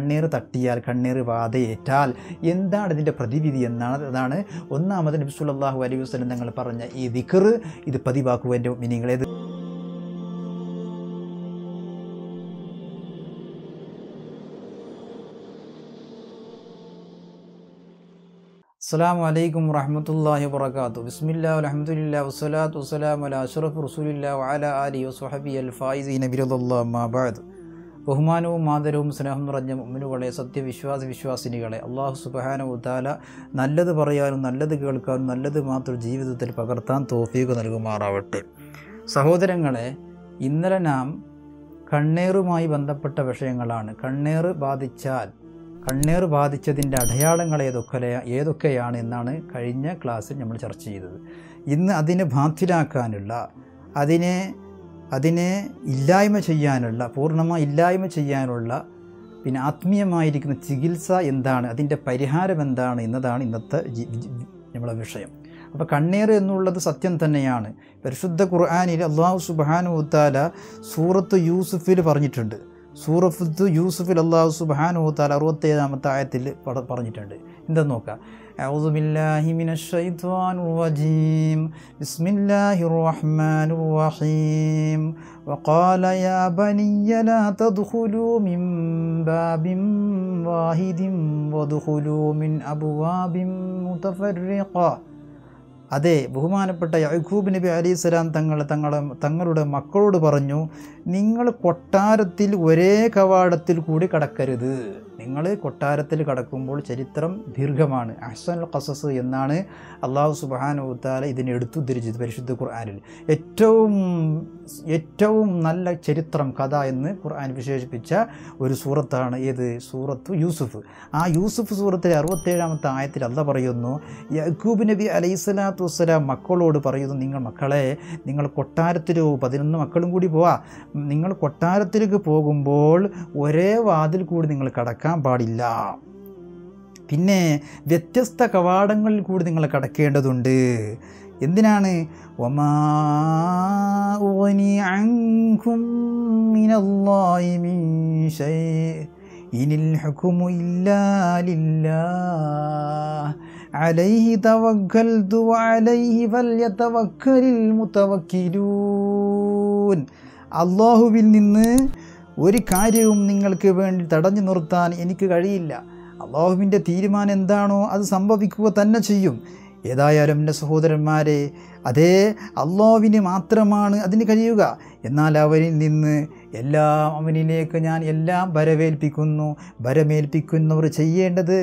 കണ്ണീർ തട്ടിയാൽ കണ്ണീർ വാതയേറ്റാൽ എന്താണ് ഇതിൻ്റെ പ്രതിവിധി എന്നാണ് അതാണ് ഒന്നാമത് നബി സുല്ലാഹു അലൈഹി വസ്ലം തങ്ങൾ പറഞ്ഞ ഈ ദിക്കർ ഇത് പതിവാക്കുവൻ്റെ മിനിങ്ങളേത് അസ്സാം വലൈക്കും വറഹമത്തല്ലാഹി വാത്തു ബിസ്മില്ലാ അലഹമുല്ല വസ്സലാത്തു വസ്സലാം അല അഷറഫ് റസൂലില്ല വാല അലി വസ്ഹബി അൽ ഫായിസ് നബിറുല്ലാ മാബാദ് ബഹുമാനവും മാതരവും സ്നേഹം നിറഞ്ഞ മുമ്മിനുകളെ സത്യവിശ്വാസ വിശ്വാസിനികളെ അള്ളാഹു സുബാനവുത്താല നല്ലത് പറയാനും നല്ലത് കേൾക്കാനും നല്ലത് മാത്രം ജീവിതത്തിൽ പകർത്താൻ തോഫീക്ക് നൽകുമാറാവട്ടെ സഹോദരങ്ങളെ ഇന്നലെ നാം കണ്ണേറുമായി ബന്ധപ്പെട്ട വിഷയങ്ങളാണ് കണ്ണേറ് ബാധിച്ചാൽ കണ്ണേർ ബാധിച്ചതിൻ്റെ അടയാളങ്ങൾ ഏതൊക്കെ ഏതൊക്കെയാണ് എന്നാണ് കഴിഞ്ഞ ക്ലാസ്സിൽ നമ്മൾ ചർച്ച ചെയ്തത് ഇന്ന് അതിനെ ബാധ്യരാക്കാനുള്ള അതിനെ അതിനെ ഇല്ലായ്മ ചെയ്യാനുള്ള പൂർണ്ണമായി ഇല്ലായ്മ ചെയ്യാനുള്ള പിന്നെ ആത്മീയമായിരിക്കുന്ന ചികിത്സ എന്താണ് അതിൻ്റെ പരിഹാരം എന്താണ് എന്നതാണ് ഇന്നത്തെ നമ്മളെ വിഷയം അപ്പോൾ കണ്ണീർ എന്നുള്ളത് സത്യം തന്നെയാണ് പരിശുദ്ധ ഖുർആാനിൽ അള്ളാഹു സുബാനുത്താല സൂറത്ത് യൂസുഫിൽ പറഞ്ഞിട്ടുണ്ട് സൂറത്ത് യൂസുഫിൽ അള്ളാഹു സുബാനുത്താല അറുപത്തേഴാമത്തെ ആയത്തിൽ പറഞ്ഞിട്ടുണ്ട് എന്താ നോക്കുക أعوذ بالله من الشيطان الرجيم بسم الله الرحمن الرحيم وقال يا بني لا تدخلوا من باب واحد وادخلوا من أبواب متفرقة അതെ ബഹുമാനപ്പെട്ട യഹൂബ് നബി അലൈഹി സ്വലാം തങ്ങൾ തങ്ങളെ തങ്ങളുടെ മക്കളോട് പറഞ്ഞു നിങ്ങൾ കൊട്ടാരത്തിൽ ഒരേ കവാടത്തിൽ കൂടി കടക്കരുത് നിങ്ങൾ കൊട്ടാരത്തിൽ കടക്കുമ്പോൾ ചരിത്രം ദീർഘമാണ് അൽ ഖസസ് എന്നാണ് അള്ളാഹു സുബാൻ ഉത്താല ഇതിനെ ധരിച്ചത് പരിശുദ്ധ ഖുർആാനിൽ ഏറ്റവും ഏറ്റവും നല്ല ചരിത്രം കഥ എന്ന് ഖുർആൻ വിശേഷിപ്പിച്ച ഒരു സൂറത്താണ് ഏത് സൂറത്ത് യൂസുഫ് ആ യൂസുഫ് സൂറത്തിലെ അറുപത്തേഴാമത്തെ ആയത്തിൽ അല്ല പറയുന്നു യഹൂബ് നബി അലൈഹി സ്വലാത്തു വസ്സലാം മക്കളോട് പറയുന്നു നിങ്ങൾ മക്കളെ നിങ്ങൾ കൊട്ടാരത്തിൽ പതിനൊന്ന് മക്കളും കൂടി പോവാ നിങ്ങൾ കൊട്ടാരത്തിലേക്ക് പോകുമ്പോൾ ഒരേ വാതിൽ കൂടി നിങ്ങൾ കടക്കാം കാണാൻ പാടില്ല പിന്നെ വ്യത്യസ്ത കവാടങ്ങളിൽ കൂടി നിങ്ങൾ കടക്കേണ്ടതുണ്ട് എന്തിനാണ് അള്ളാഹുവിൽ അലൈഹി അല്ലാഹുവിൽ നിന്ന് ഒരു കാര്യവും നിങ്ങൾക്ക് വേണ്ടി തടഞ്ഞു നിർത്താൻ എനിക്ക് കഴിയില്ല അള്ളാഹുവിൻ്റെ തീരുമാനം എന്താണോ അത് സംഭവിക്കുക തന്നെ ചെയ്യും ഏതായാലും എൻ്റെ സഹോദരന്മാരെ അതേ അള്ളാഹുവിന് മാത്രമാണ് അതിന് കഴിയുക എന്നാൽ അവനിൽ നിന്ന് എല്ലാം അവനിലേക്ക് ഞാൻ എല്ലാം വരവേൽപ്പിക്കുന്നു വരമേൽപ്പിക്കുന്നവർ ചെയ്യേണ്ടത്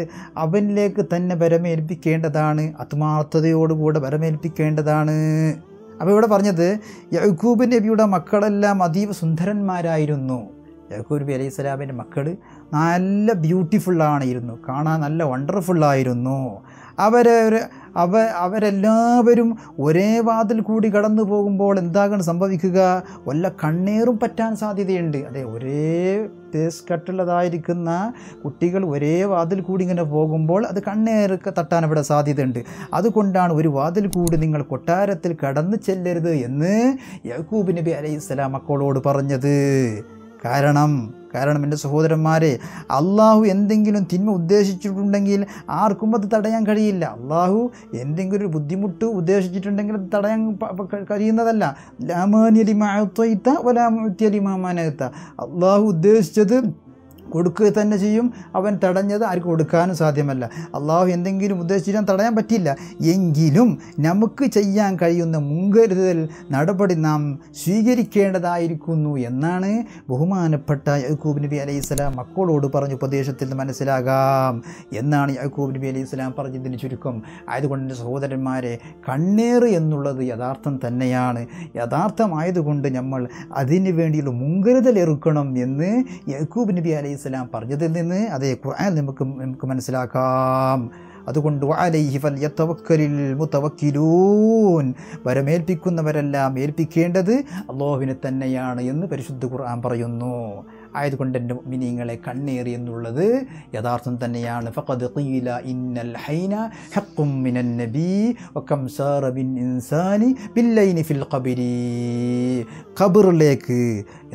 അവനിലേക്ക് തന്നെ വരമേൽപ്പിക്കേണ്ടതാണ് ആത്മാർത്ഥതയോടുകൂടെ വരമേൽപ്പിക്കേണ്ടതാണ് അപ്പോൾ ഇവിടെ പറഞ്ഞത് യഹൂബ് നബിയുടെ മക്കളെല്ലാം അതീവ സുന്ദരന്മാരായിരുന്നു യാക്കൂബ് നബി അലൈഹി സ്വലാമിൻ്റെ മക്കൾ നല്ല ഇരുന്നു കാണാൻ നല്ല വണ്ടർഫുള്ളായിരുന്നു അവരെ അവ അവരെല്ലാവരും ഒരേ വാതിൽ കൂടി കടന്നു പോകുമ്പോൾ എന്താകണം സംഭവിക്കുക വല്ല കണ്ണേറും പറ്റാൻ സാധ്യതയുണ്ട് അതെ ഒരേ പേസ് കട്ടുള്ളതായിരിക്കുന്ന കുട്ടികൾ ഒരേ വാതിൽ കൂടി ഇങ്ങനെ പോകുമ്പോൾ അത് കണ്ണേറൊക്കെ തട്ടാൻ ഇവിടെ സാധ്യതയുണ്ട് അതുകൊണ്ടാണ് ഒരു വാതിൽ കൂടി നിങ്ങൾ കൊട്ടാരത്തിൽ കടന്നു ചെല്ലരുത് എന്ന് യഹൂബ് നബി സ്വലാം മക്കളോട് പറഞ്ഞത് കാരണം കാരണം എൻ്റെ സഹോദരന്മാരെ അള്ളാഹു എന്തെങ്കിലും തിന്മ ഉദ്ദേശിച്ചിട്ടുണ്ടെങ്കിൽ ആർക്കും അത് തടയാൻ കഴിയില്ല അള്ളാഹു എന്തെങ്കിലും ഒരു ബുദ്ധിമുട്ട് ഉദ്ദേശിച്ചിട്ടുണ്ടെങ്കിൽ അത് തടയാൻ കഴിയുന്നതല്ല ലാമാനിയലിമാത്ത ഒലാമുത്തിയലിമാനത്ത അള്ളാഹു ഉദ്ദേശിച്ചത് കൊടുക്കുക തന്നെ ചെയ്യും അവൻ തടഞ്ഞത് ആർക്ക് കൊടുക്കാനും സാധ്യമല്ല അള്ളാഹു എന്തെങ്കിലും ഉദ്ദേശിച്ചാൽ തടയാൻ പറ്റില്ല എങ്കിലും നമുക്ക് ചെയ്യാൻ കഴിയുന്ന മുൻകരുതൽ നടപടി നാം സ്വീകരിക്കേണ്ടതായിരിക്കുന്നു എന്നാണ് ബഹുമാനപ്പെട്ട യഹൂബ് നബി അലൈഹി സ്വലാം മക്കളോട് പറഞ്ഞ ഉപദേശത്തിൽ നിന്ന് മനസ്സിലാകാം എന്നാണ് യഹൂബ് നബി അലൈഹി സ്വലാം പറഞ്ഞതിന് ചുരുക്കം ആയതുകൊണ്ട് സഹോദരന്മാരെ കണ്ണേർ എന്നുള്ളത് യഥാർത്ഥം തന്നെയാണ് യഥാർത്ഥമായതുകൊണ്ട് നമ്മൾ അതിനു വേണ്ടിയുള്ള മുൻകരുതൽ എറുക്കണം എന്ന് യഹൂബ് നബി അലൈഹി അലൈഹി സ്വലാം പറഞ്ഞതിൽ നിന്ന് അതേ ഖുർആൻ നമുക്ക് നമുക്ക് മനസ്സിലാക്കാം അതുകൊണ്ട് അലൈഹി വരമേൽപ്പിക്കുന്നവരെല്ലാം ഏൽപ്പിക്കേണ്ടത് അള്ളാഹുവിനെ തന്നെയാണ് എന്ന് പരിശുദ്ധ ഖുർആൻ പറയുന്നു ആയതുകൊണ്ട് എൻ്റെ മിനിങ്ങളെ കണ്ണേറി എന്നുള്ളത് യഥാർത്ഥം തന്നെയാണ് ഫഖദ് ഖീല ഇന്നൽ ഹൈന ഹഖും മിനൻ നബി വകം സാറ ഇൻസാനി ബില്ലൈനി ഫിൽ ഖബരി ഖബറിലേക്ക്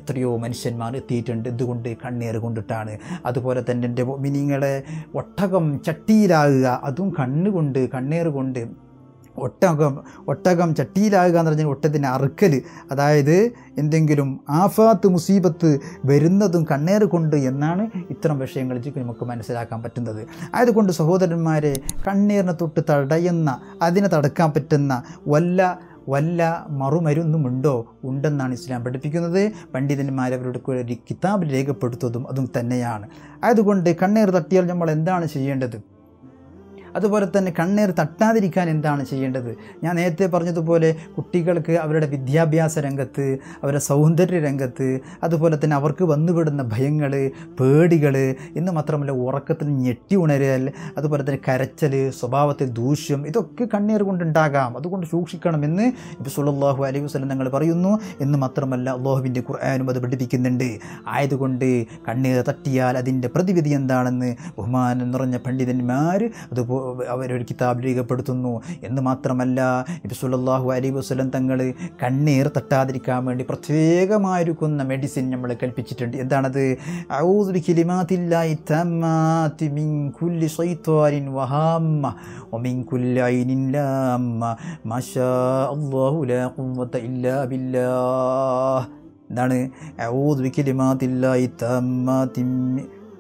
എത്രയോ മനുഷ്യന്മാർ എത്തിയിട്ടുണ്ട് ഇതുകൊണ്ട് കണ്ണേറ് കൊണ്ടിട്ടാണ് അതുപോലെ തന്നെ എൻ്റെ മിനിങ്ങളെ ഒട്ടകം ചട്ടിയിലാകുക അതും കണ്ണുകൊണ്ട് കണ്ണേറ് കൊണ്ട് ഒട്ടകം ഒട്ടകം ചട്ടിയിലാകുക എന്ന് പറഞ്ഞാൽ ഒട്ടത്തിൻ്റെ അറുക്കൽ അതായത് എന്തെങ്കിലും ആഫാത്ത് മുസീബത്ത് വരുന്നതും കണ്ണേർ കൊണ്ട് എന്നാണ് ഇത്തരം വിഷയങ്ങൾ നമുക്ക് മനസ്സിലാക്കാൻ പറ്റുന്നത് ആയതുകൊണ്ട് സഹോദരന്മാരെ കണ്ണീരിനെ തൊട്ട് തടയുന്ന അതിനെ തടക്കാൻ പറ്റുന്ന വല്ല വല്ല മറുമരുന്നുമുണ്ടോ ഉണ്ടെന്നാണ് ഇസ്ലാം പഠിപ്പിക്കുന്നത് പണ്ഡിതന്മാർ അവരുടെ ഒരു കിതാബ് രേഖപ്പെടുത്തുന്നതും അതും തന്നെയാണ് അതുകൊണ്ട് കണ്ണീർ തട്ടിയാൽ നമ്മൾ എന്താണ് ചെയ്യേണ്ടത് അതുപോലെ തന്നെ കണ്ണേർ തട്ടാതിരിക്കാൻ എന്താണ് ചെയ്യേണ്ടത് ഞാൻ നേരത്തെ പറഞ്ഞതുപോലെ കുട്ടികൾക്ക് അവരുടെ വിദ്യാഭ്യാസ രംഗത്ത് അവരുടെ സൗന്ദര്യ രംഗത്ത് അതുപോലെ തന്നെ അവർക്ക് വന്നുപെടുന്ന ഭയങ്ങൾ പേടികൾ എന്ന് മാത്രമല്ല ഉറക്കത്തിൽ ഞെട്ടി ഉണരൽ അതുപോലെ തന്നെ കരച്ചൽ സ്വഭാവത്തിൽ ദൂഷ്യം ഇതൊക്കെ കണ്ണീർ കൊണ്ടുണ്ടാകാം അതുകൊണ്ട് സൂക്ഷിക്കണമെന്ന് ഇപ്പോൾ സുല്ലാഹു അലൈഹി വസ്ലം ഞങ്ങൾ പറയുന്നു എന്ന് മാത്രമല്ല അള്ളാഹുവിൻ്റെ ഖുർആാനും അത് പഠിപ്പിക്കുന്നുണ്ട് ആയതുകൊണ്ട് കണ്ണീർ തട്ടിയാൽ അതിൻ്റെ പ്രതിവിധി എന്താണെന്ന് ബഹുമാനം നിറഞ്ഞ പണ്ഡിതന്മാർ അതുപോലെ അവരൊരു കിതാബ് രേഖപ്പെടുത്തുന്നു എന്ന് മാത്രമല്ല നബിസുല്ലാഹു അലി വസ്ലം തങ്ങൾ കണ്ണീർ തട്ടാതിരിക്കാൻ വേണ്ടി പ്രത്യേകമായിരിക്കുന്ന മെഡിസിൻ നമ്മൾ കൽപ്പിച്ചിട്ടുണ്ട് എന്താണത് എന്താണ്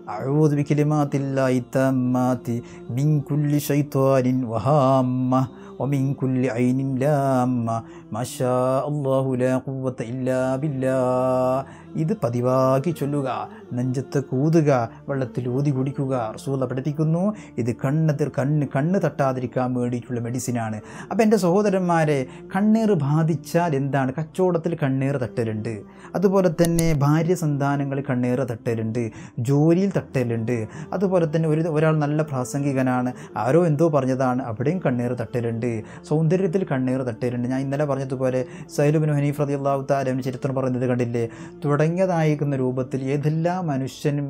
أعوذ بكلمات الله التامات من كل شيطان وهامة ومن كل عين لامة ما شاء الله لا قوة إلا بالله ഇത് പതിവാക്കി ചൊല്ലുക നെഞ്ചത്ത് കൂതുക വെള്ളത്തിൽ ഊതി കുടിക്കുക റസൂല പഠിപ്പിക്കുന്നു ഇത് കണ്ണത്തിൽ കണ്ണ് കണ്ണ് തട്ടാതിരിക്കാൻ വേണ്ടിയിട്ടുള്ള മെഡിസിനാണ് അപ്പോൾ എൻ്റെ സഹോദരന്മാരെ കണ്ണീർ ബാധിച്ചാൽ എന്താണ് കച്ചവടത്തിൽ കണ്ണീർ തട്ടലുണ്ട് അതുപോലെ തന്നെ ഭാര്യ സന്താനങ്ങൾ കണ്ണീർ തട്ടലുണ്ട് ജോലിയിൽ തട്ടലുണ്ട് അതുപോലെ തന്നെ ഒരു ഒരാൾ നല്ല പ്രാസംഗികനാണ് ആരോ എന്തോ പറഞ്ഞതാണ് അവിടെയും കണ്ണീർ തട്ടലുണ്ട് സൗന്ദര്യത്തിൽ കണ്ണീർ തട്ടലുണ്ട് ഞാൻ ഇന്നലെ പറഞ്ഞതുപോലെ സൈലുബിൻ ഹനീഫ് റതി അള്ളാഹു താരം ചരിത്രം പറയുന്നത് കണ്ടില്ലേ തുടങ്ങി തുടങ്ങിയതായിരിക്കുന്ന രൂപത്തിൽ ഏതെല്ലാം മനുഷ്യനും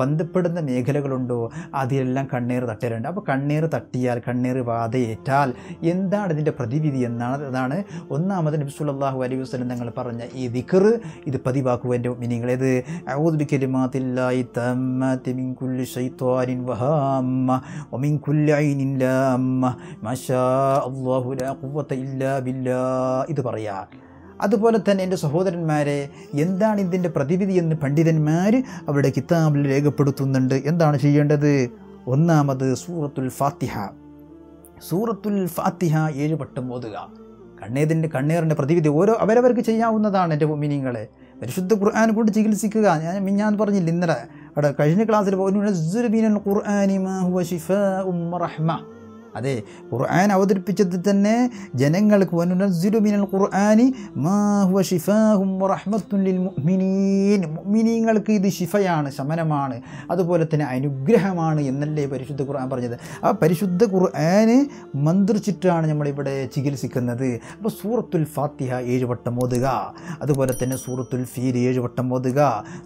ബന്ധപ്പെടുന്ന മേഖലകളുണ്ടോ അതിലെല്ലാം കണ്ണീർ തട്ടലുണ്ട് അപ്പോൾ കണ്ണീർ തട്ടിയാൽ കണ്ണീർ വാതയേറ്റാൽ എന്താണ് ഇതിൻ്റെ പ്രതിവിധി എന്നാണ് അതാണ് ഒന്നാമത് നബി സുല്ലാഹു അലൈഹി വസ്ലം തങ്ങൾ പറഞ്ഞ ഈ ദിക്കർ ഇത് പതിവാക്കുക മീനിങ് മീനിങ്ങൾ ഏത് ഔദ്ബിക്കലിമാത്തില്ലായി തമ്മത്തി വഹാമ്മ ഒമിൻകുല്ലി ഐനിൻ ലാമ്മ മഷാ അള്ളാഹു ലാ ഖുവ്വത്ത ഇല്ലാ ബില്ലാ ഇത് പറയാം അതുപോലെ തന്നെ എൻ്റെ സഹോദരന്മാരെ എന്താണ് ഇതിൻ്റെ പ്രതിവിധി എന്ന് പണ്ഡിതന്മാർ അവരുടെ കിതാബിൽ രേഖപ്പെടുത്തുന്നുണ്ട് എന്താണ് ചെയ്യേണ്ടത് ഒന്നാമത് സൂറത്തുൽ ഫാത്തിഹ സൂറത്തുൽ ഫാത്തിഹ ഏഴ് വട്ടം ഓതുക കണ്ണേതിൻ്റെ കണ്ണേറിൻ്റെ പ്രതിവിധി ഓരോ അവരവർക്ക് ചെയ്യാവുന്നതാണ് എൻ്റെ മീനിങ്ങളെ പരിശുദ്ധ ഖുർആൻ കൊണ്ട് ചികിത്സിക്കുക ഞാൻ മിഞ്ഞാൻ പറഞ്ഞില്ല ഇന്നലെ അവിടെ കഴിഞ്ഞ ക്ലാസ്സിൽ പോകുന്നു ഖുർആാനി അതെ ഖുർആൻ അവതരിപ്പിച്ചത് തന്നെ ജനങ്ങൾക്ക് മിനൽ ഖുർആനി ഷിഫാഹും മുഅ്മിനീൻ മുഅ്മിനീങ്ങൾക്ക് ഇത് ശിഫയാണ് ശമനമാണ് അതുപോലെ തന്നെ അനുഗ്രഹമാണ് എന്നല്ലേ പരിശുദ്ധ ഖുർആൻ പറഞ്ഞത് ആ പരിശുദ്ധ ഖുർആന് മന്ത്രിച്ചിട്ടാണ് നമ്മളിവിടെ ചികിത്സിക്കുന്നത് അപ്പോൾ സൂറത്തുൽ ഫാത്തിഹ ഏഴ് വട്ടം ഓതുക അതുപോലെ തന്നെ സൂറത്തുൽ ഫീൽ ഏഴ് വട്ടം ഓതുക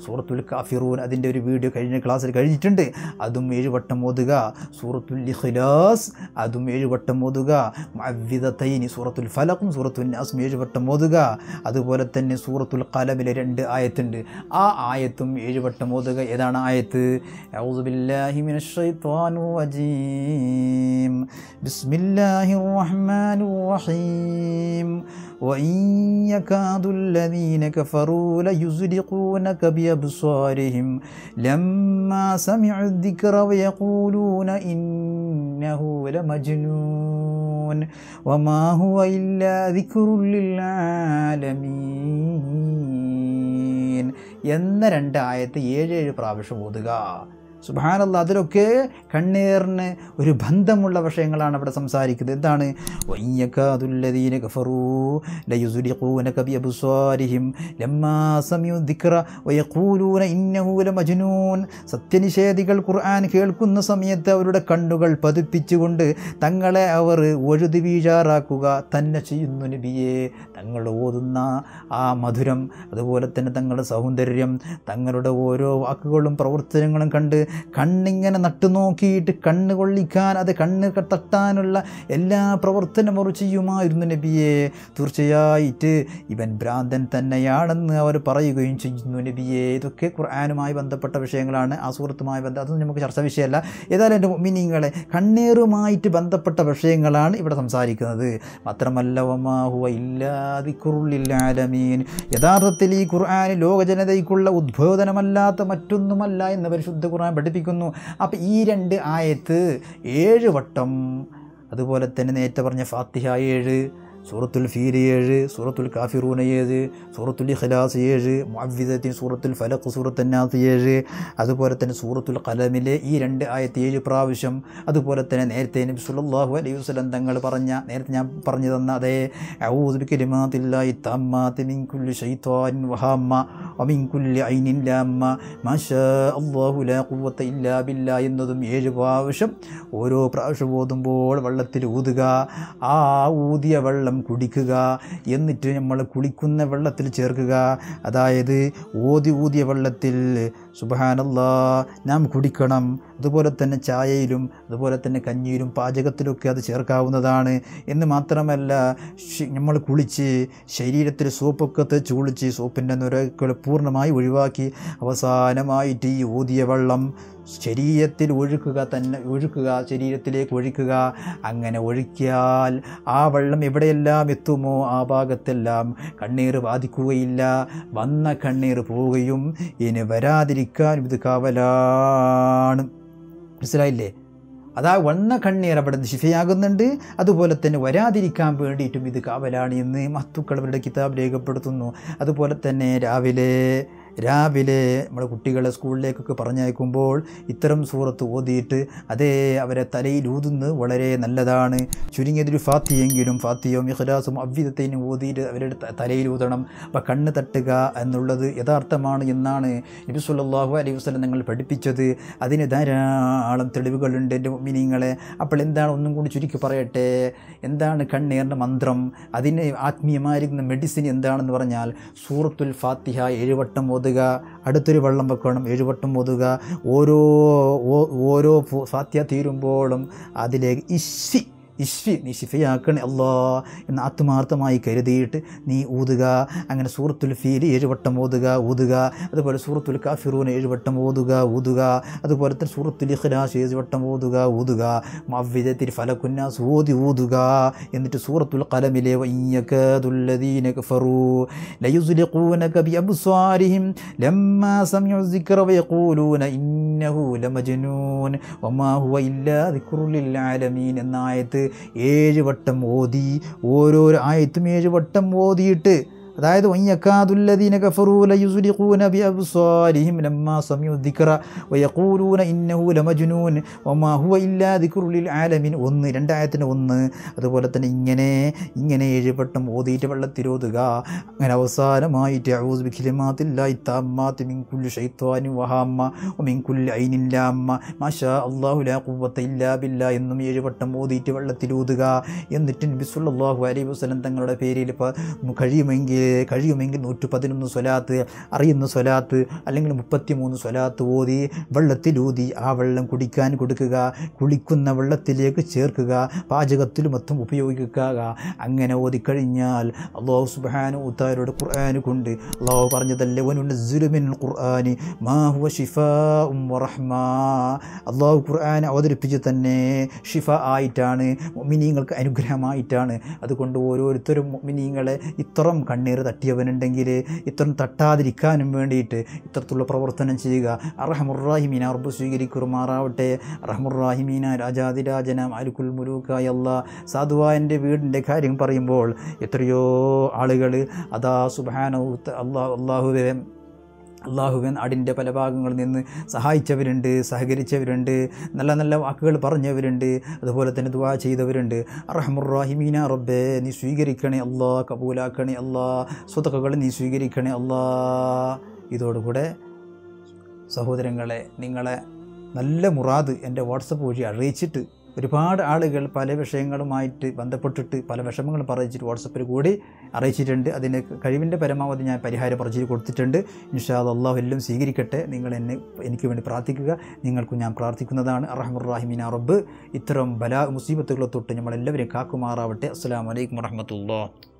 സൂറത്തുൽ കാഫിറൂൻ അതിൻ്റെ ഒരു വീഡിയോ കഴിഞ്ഞ ക്ലാസ്സിൽ കഴിഞ്ഞിട്ടുണ്ട് അതും ഏഴ് വട്ടം ഓതുക സൂറത്തുൽ ഇഖ്ലാസ് أدم يجب التمودغا معذذة تيني سورة الفلق سورة الناس يجب التمودغا أدو بولتني سورة القلب لرند آية تند آية تم يجب التمودغا إذان آية أعوذ بالله من الشيطان الرجيم بسم الله الرحمن الرحيم وإن يكاد الذين كفروا ليزلقونك بأبصارهم لما سمعوا الذكر ويقولون إن إنه لمجنون وما هو إلا ذكر للعالمين എന്ന രണ്ട് ആയത്ത് ഏഴേഴ് പ്രാവശ്യം ഓതുക സുബാനല്ല അതിലൊക്കെ കണ്ണീറിന് ഒരു ബന്ധമുള്ള വിഷയങ്ങളാണ് അവിടെ സംസാരിക്കുന്നത് എന്താണ് വയ്യക്കാതുല്ലദീന സത്യനിഷേധികൾ ഖുർആൻ കേൾക്കുന്ന സമയത്ത് അവരുടെ കണ്ണുകൾ പതിപ്പിച്ചുകൊണ്ട് തങ്ങളെ അവർ ഒഴുതി വീഴാറാക്കുക തന്നെ ചെയ്യുന്നു നബിയെ തങ്ങൾ ഓതുന്ന ആ മധുരം അതുപോലെ തന്നെ തങ്ങളുടെ സൗന്ദര്യം തങ്ങളുടെ ഓരോ വാക്കുകളും പ്രവർത്തനങ്ങളും കണ്ട് കണ്ണിങ്ങനെ നട്ടു നോക്കിയിട്ട് കണ്ണ് കൊള്ളിക്കാൻ അത് കണ്ണ് തട്ടാനുള്ള എല്ലാ പ്രവർത്തനം അവർ ചെയ്യുമായിരുന്നു നബിയെ തീർച്ചയായിട്ട് ഇവൻ ഭ്രാന്തൻ തന്നെയാണെന്ന് അവർ പറയുകയും ചെയ്യുന്നു നബിയെ ഇതൊക്കെ ഖുർആാനുമായി ബന്ധപ്പെട്ട വിഷയങ്ങളാണ് ആ സുഹൃത്തുമായി ബന്ധം അതൊന്നും നമുക്ക് ചർച്ച വിഷയമല്ല ഏതായാലും എൻ്റെ മിനിങ്ങളെ കണ്ണേറുമായിട്ട് ബന്ധപ്പെട്ട വിഷയങ്ങളാണ് ഇവിടെ സംസാരിക്കുന്നത് മാത്രമല്ല വമാഹുവ ഇല്ലാതിക്കുറുള്ളില്ലാലമീൻ യഥാർത്ഥത്തിൽ ഈ ഖുർആൻ ലോക ജനതയ്ക്കുള്ള ഉദ്ബോധനമല്ലാത്ത മറ്റൊന്നുമല്ല എന്ന് പരിശുദ്ധ ഖുർആൻ പഠിപ്പിക്കുന്നു അപ്പം ഈ രണ്ട് ആയത്ത് ഏഴ് വട്ടം അതുപോലെ തന്നെ നേരത്തെ പറഞ്ഞ ഫാത്തിഹ ഏഴ് സൂറത്തുൽ ഫീൽ ഏഴ് സൂറത്തുൽ കാഫിറൂന ഏഴ് സൂറത്തുൽ ഇഖ്ലാസ് ഏഴ് മുഅവ്വിദത്തിൻ സൂറത്തുൽ ഫലഖ് നാസ് ഏഴ് അതുപോലെ തന്നെ സൂറത്തുൽ കലമിലെ ഈ രണ്ട് ആയത്ത് ഏഴ് പ്രാവശ്യം അതുപോലെ തന്നെ നേരത്തെ നബി സുല്ലാഹു അലൈഹി വസ്ലം തങ്ങൾ പറഞ്ഞ നേരത്തെ ഞാൻ പറഞ്ഞു തന്ന അതേ ഔദുൽ കിരിമാത്തില്ലായി തമ്മാത്തി ശൈത്വാനി ഷൈത്വാൻ വഹാമ്മ ഒമിൻകുല്ലി ഐനിൻ ലാമ്മ മഷ അല്ലാഹു ലാ കുവത്ത ഇല്ലാ ബില്ല എന്നതും ഏഴ് പ്രാവശ്യം ഓരോ പ്രാവശ്യം ഓതുമ്പോൾ വെള്ളത്തിൽ ഊതുക ആ ഊതിയ വെള്ളം വെള്ളം കുടിക്കുക എന്നിട്ട് നമ്മൾ കുളിക്കുന്ന വെള്ളത്തിൽ ചേർക്കുക അതായത് ഓതി ഊതിയ വെള്ളത്തിൽ സുബഹാനല്ലാ നാം കുടിക്കണം അതുപോലെ തന്നെ ചായയിലും അതുപോലെ തന്നെ കഞ്ഞിയിലും പാചകത്തിലൊക്കെ അത് ചേർക്കാവുന്നതാണ് എന്ന് മാത്രമല്ല നമ്മൾ കുളിച്ച് ശരീരത്തിൽ സോപ്പൊക്കെ തേച്ച് കുളിച്ച് സോപ്പിൻ്റെ നുരക്കൾ പൂർണ്ണമായി ഒഴിവാക്കി അവസാനമായിട്ട് ഈ ഓതിയ വെള്ളം ശരീരത്തിൽ ഒഴുക്കുക തന്നെ ഒഴുക്കുക ശരീരത്തിലേക്ക് ഒഴിക്കുക അങ്ങനെ ഒഴുക്കിയാൽ ആ വെള്ളം എവിടെയെല്ലാം എത്തുമോ ആ ഭാഗത്തെല്ലാം കണ്ണീർ ബാധിക്കുകയില്ല വന്ന കണ്ണീർ പോവുകയും ഇനി വരാതിരിക്കുക ഇരിക്കാനും ഇത് കാവലാണ് മനസ്സിലായില്ലേ അതാ വണ്ണ കണ്ണീർ ശിഫയാകുന്നുണ്ട് അതുപോലെ തന്നെ വരാതിരിക്കാൻ വേണ്ടിയിട്ടും ഇത് കാവലാണ് എന്ന് മത്തുക്കൾ അവരുടെ കിതാബ് രേഖപ്പെടുത്തുന്നു അതുപോലെ തന്നെ രാവിലെ രാവിലെ നമ്മുടെ കുട്ടികളെ സ്കൂളിലേക്കൊക്കെ പറഞ്ഞയക്കുമ്പോൾ ഇത്തരം സൂറത്ത് ഓതിയിട്ട് അതേ അവരെ തലയിൽ ഊതുന്ന് വളരെ നല്ലതാണ് ചുരുങ്ങിയതൊരു ഫാത്തിയെങ്കിലും ഫാത്തിയോ ഇഖ്ലാസും അവ്യതത്തേനും ഓതിയിട്ട് അവരുടെ തലയിൽ ഊതണം അപ്പം കണ്ണ് തട്ടുക എന്നുള്ളത് യഥാർത്ഥമാണ് എന്നാണ് നബി സുല്ലാഹു അലൈഹി വസ്ലം നിങ്ങൾ പഠിപ്പിച്ചത് അതിന് ധാരാളം തെളിവുകളുണ്ട് എൻ്റെ മിനിങ്ങളെ അപ്പോൾ എന്താണ് ഒന്നും കൂടി ചുരുക്കി പറയട്ടെ എന്താണ് കണ്ണേറിൻ്റെ മന്ത്രം അതിന് ആത്മീയമായിരിക്കുന്ന മെഡിസിൻ എന്താണെന്ന് പറഞ്ഞാൽ സൂറത്തുൽ ഫാത്തിഹ ഏഴുവട്ടം മുതുക അടുത്തൊരു വെള്ളം വെക്കണം എഴുവട്ടം മുതുക ഓരോ ഓരോ സ്വാത്യ തീരുമ്പോഴും അതിലേക്ക് ഇശി ഇഷ്ഫി നീ ഷിഫയാക്കണേ അല്ലാ എന്ന് ആത്മാർത്ഥമായി കരുതിയിട്ട് നീ ഊതുക അങ്ങനെ സൂറത്തുൽ ഫീൽ ഏഴുവട്ടം ഓതുക ഊതുക അതുപോലെ സൂറത്തുൽ കാഫിറൂൻ ഏഴുവട്ടം ഓതുക ഊതുക അതുപോലെ തന്നെ സൂറത്തുൽ ഇഖ്ലാസ് ഏഴുവട്ടം ഓതുക ഊതുക മവ്വിജത്തിൽ ഫലക്കുന്നാസ് ഊതി ഊതുക എന്നിട്ട് സൂറത്തുൽ കലമിലെ വയ്യക്കതുല്ലദീന ലയുസ്ലിഖൂനക സമിഉ ഏഴ് വട്ടം ഓതി ഓരോ ആയത്തും ഏഴ് വട്ടം ഓതിയിട്ട് അതായത് വയ്യക്കാതുല്ലദീന കഫറൂല യുസുലിഖൂന ബി അബ്സാരിഹിം ലമ്മാ സമിഉ ദിക്റ വയഖൂലൂന ഇന്നഹു ലമജ്നൂൻ വമാ ഹുവ ഇല്ലാ ദിക്റു ലിൽ ആലമീൻ ഒന്ന് രണ്ടായത്തിൻ്റെ ഒന്ന് അതുപോലെ തന്നെ ഇങ്ങനെ ഇങ്ങനെ ഏഴുവട്ടം ഓതിയിട്ട് വെള്ളത്തിരോതുക അങ്ങനെ അവസാനമായിട്ട് അഊസ് ബിഖിലിമാത്തില്ലായി തമ്മാത്തി മിൻകുല്ലി ഷൈത്വാനി കുല്ലി ഐനിൽ ഐനില്ലാമ്മ മാഷാ അല്ലാഹു ലാ ഖുവ്വത്ത ഇല്ലാ ബില്ലാ എന്നും ഏഴുവട്ടം ഓതിയിട്ട് വെള്ളത്തിലൂതുക എന്നിട്ട് നബി സല്ലല്ലാഹു അലൈഹി വസല്ലം തങ്ങളുടെ പേരിൽ കഴിയുമെങ്കിൽ കഴിയുമെങ്കിൽ നൂറ്റി പതിനൊന്ന് സ്വലാത്ത് അറിയുന്ന സ്വലാത്ത് അല്ലെങ്കിൽ മൂന്ന് സ്വലാത്ത് ഓതി വെള്ളത്തിലൂതി ആ വെള്ളം കുടിക്കാൻ കൊടുക്കുക കുളിക്കുന്ന വെള്ളത്തിലേക്ക് ചേർക്കുക പാചകത്തിലും മൊത്തം ഉപയോഗിക്കുക അങ്ങനെ ഓതിക്കഴിഞ്ഞാൽ അള്ളാഹു സുബാനു ഉത്താരോട് ഖുർആാന് കൊണ്ട് അള്ളാഹു പറഞ്ഞതല്ലേ വനുൻ ഖുർആാന് മാഹുവ ഷിഫ ഉറഹ്മ അള്ളാഹു ഖുർആൻ അവതരിപ്പിച്ച് തന്നെ ഷിഫ ആയിട്ടാണ് മിനിങ്ങൾക്ക് അനുഗ്രഹമായിട്ടാണ് അതുകൊണ്ട് ഓരോരുത്തരും മിനിങ്ങളെ ഇത്തരം കണ്ണീർ നേരെ തട്ടിയവനുണ്ടെങ്കിൽ ഇത്ര തട്ടാതിരിക്കാനും വേണ്ടിയിട്ട് ഇത്തരത്തിലുള്ള പ്രവർത്തനം ചെയ്യുക അറഹമുറാഹിമീൻ അറബ് സ്വീകരിക്കുമാറാവട്ടെ അറഹമുറാഹിമീന രാജാതിരാജന അലുക്കുൽ മുലൂക്കായ അല്ല സാധുവായൻ്റെ വീടിൻ്റെ കാര്യം പറയുമ്പോൾ എത്രയോ ആളുകൾ അതാ സുബാനോ അള്ളാഹു അള്ളാഹുദേവൻ അള്ളാഹുവൻ അടിൻ്റെ പല ഭാഗങ്ങളിൽ നിന്ന് സഹായിച്ചവരുണ്ട് സഹകരിച്ചവരുണ്ട് നല്ല നല്ല വാക്കുകൾ പറഞ്ഞവരുണ്ട് അതുപോലെ തന്നെ ദുവാ ചെയ്തവരുണ്ട് അറഹമുറാഹിമീന റബ്ബെ നീ സ്വീകരിക്കണേ അള്ളാ കബൂലാക്കണേ അള്ളാ സ്വതക്കകൾ നീ സ്വീകരിക്കണേ അള്ളാ ഇതോടുകൂടെ സഹോദരങ്ങളെ നിങ്ങളെ നല്ല മുറാദ് എൻ്റെ വാട്സപ്പ് വഴി അറിയിച്ചിട്ട് ഒരുപാട് ആളുകൾ പല വിഷയങ്ങളുമായിട്ട് ബന്ധപ്പെട്ടിട്ട് പല വിഷമങ്ങളും പറയിച്ചിട്ട് വാട്സപ്പിൽ കൂടി അറിയിച്ചിട്ടുണ്ട് അതിന് കഴിവിൻ്റെ പരമാവധി ഞാൻ പരിഹാരം പറഞ്ഞു കൊടുത്തിട്ടുണ്ട് ഇൻഷാ അള്ളാഹു എല്ലാം സ്വീകരിക്കട്ടെ നിങ്ങൾ എന്നെ എനിക്ക് വേണ്ടി പ്രാർത്ഥിക്കുക നിങ്ങൾക്കും ഞാൻ പ്രാർത്ഥിക്കുന്നതാണ് അറഹമുറാഹിമീൻ റബ്ബ് ഇത്തരം ബലാ മുസീബത്തുകളെ തൊട്ട് നമ്മളെല്ലാവരും കാക്കുമാറാവട്ടെ അസ്സാം വലൈക്കും വറഹമത്തുള്ള